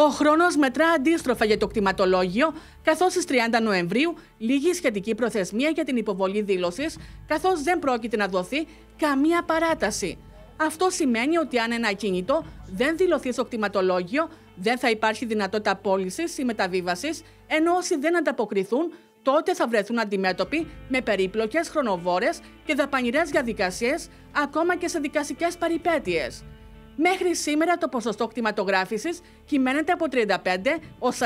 Ο χρόνος μετρά αντίστροφα για το κτηματολόγιο, καθώς στις 30 Νοεμβρίου λήγει η σχετική προθεσμία για την υποβολή δήλωσης, καθώς δεν πρόκειται να δοθεί καμία παράταση. Αυτό σημαίνει ότι αν ένα κινητό δεν δηλωθεί στο κτηματολόγιο, δεν θα υπάρχει δυνατότητα πώλησης ή μεταβίβασης, ενώ όσοι δεν ανταποκριθούν, τότε θα βρεθούν αντιμέτωποι με περίπλοκες, χρονοβόρες και δαπανηρές διαδικασίες, ακόμα και σε δικαστικές περιπέτειες. Μέχρι σήμερα το ποσοστό κτηματογράφησης κυμαίνεται από 35 ως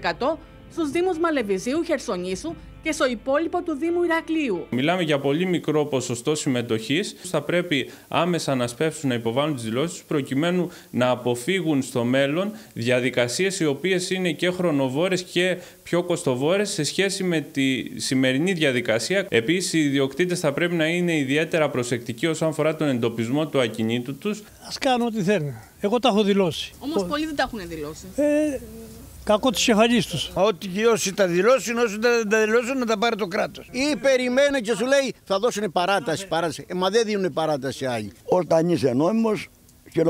40% στους Δήμους Μαλεβιζίου, Χερσονήσου και στο υπόλοιπο του Δήμου Ηρακλείου. Μιλάμε για πολύ μικρό ποσοστό συμμετοχής. Θα πρέπει άμεσα να σπεύσουν να υποβάλουν τις δηλώσεις προκειμένου να αποφύγουν στο μέλλον διαδικασίες οι οποίες είναι και χρονοβόρες και πιο κοστοβόρες σε σχέση με τη σημερινή διαδικασία. Επίσης, οι ιδιοκτήτες θα πρέπει να είναι ιδιαίτερα προσεκτικοί όσον αφορά τον εντοπισμό του ακινήτου τους. Ας κάνουν ό,τι θέλουν. Εγώ τα έχω δηλώσει. Όμως πολλοί δεν τα έχουν δηλώσει. Ε, Κακό της κεφαλή τους. Ό,τι και όσοι τα δηλώσουν, όσοι δεν τα δηλώσουν, να τα πάρει το κράτος. Ή περιμένει και σου λέει θα δώσουν παράταση. παράταση. Ε, μα δεν δίνουν παράταση άλλοι. Όταν είσαι νόμιμος και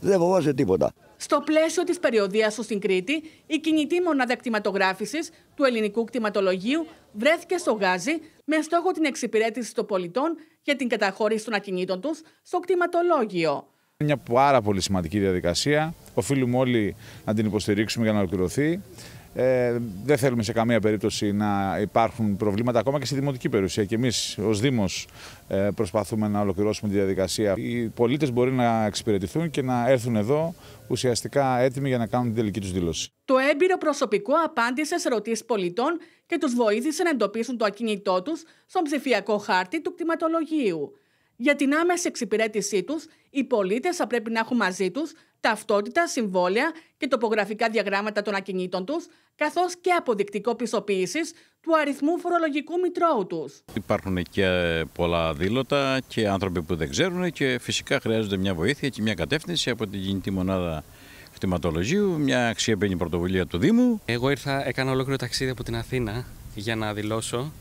δεν φοβάσαι τίποτα. Στο πλαίσιο της περιοδίας του στην Κρήτη, η κινητή μονάδα κτηματογράφησης του ελληνικού κτηματολογίου βρέθηκε στο Γάζι με στόχο την εξυπηρέτηση των πολιτών για την καταχώρηση των ακινήτων τους στο κτηματολόγιο. Είναι μια πάρα πολύ σημαντική διαδικασία. Οφείλουμε όλοι να την υποστηρίξουμε για να ολοκληρωθεί. Ε, δεν θέλουμε σε καμία περίπτωση να υπάρχουν προβλήματα ακόμα και στη δημοτική περιουσία. Και εμείς ως Δήμος ε, προσπαθούμε να ολοκληρώσουμε τη διαδικασία. Οι πολίτες μπορεί να εξυπηρετηθούν και να έρθουν εδώ ουσιαστικά έτοιμοι για να κάνουν την τελική τους δήλωση. Το έμπειρο προσωπικό απάντησε σε ερωτήσει πολιτών και τους βοήθησε να εντοπίσουν το ακίνητό τους στον ψηφιακό χάρτη του κτηματολογίου. Για την άμεση εξυπηρέτησή τους, οι πολίτες θα πρέπει να έχουν μαζί τους ταυτότητα, συμβόλαια και τοπογραφικά διαγράμματα των ακινήτων τους, καθώς και αποδεικτικό πιστοποίησης του αριθμού φορολογικού μητρώου τους. Υπάρχουν και πολλά δήλωτα και άνθρωποι που δεν ξέρουν και φυσικά χρειάζονται μια βοήθεια και μια κατεύθυνση από την κινητή μονάδα χρηματολογίου, μια αξιέπαινη πρωτοβουλία του Δήμου. Εγώ ήρθα, έκανα ολόκληρο ταξίδι από την Αθήνα για να δηλώσω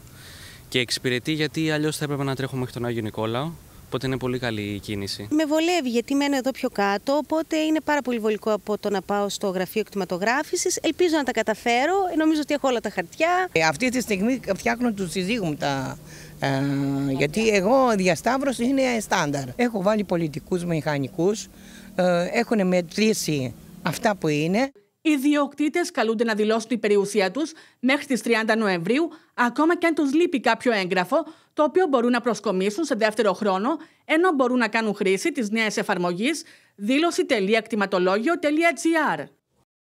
και εξυπηρετεί γιατί αλλιώς θα έπρεπε να τρέχω μέχρι τον Άγιο Νικόλαο. Οπότε είναι πολύ καλή η κίνηση. Με βολεύει γιατί μένω εδώ πιο κάτω, οπότε είναι πάρα πολύ βολικό από το να πάω στο γραφείο εκτιματογράφησης. Ελπίζω να τα καταφέρω. Ε, νομίζω ότι έχω όλα τα χαρτιά. Ε, αυτή τη στιγμή φτιάχνω τους συζύγους μου τα. Ε, γιατί εγώ διασταύρωση είναι στάνταρ. Έχω βάλει πολιτικούς μηχανικούς, ε, έχουν μετρήσει αυτά που είναι. Οι διοκτήτε καλούνται να δηλώσουν την περιουσία τους μέχρι τις 30 Νοεμβρίου, ακόμα και αν τους λείπει κάποιο έγγραφο, το οποίο μπορούν να προσκομίσουν σε δεύτερο χρόνο, ενώ μπορούν να κάνουν χρήση της νέας εφαρμογής δήλωση.κτηματολόγιο.gr.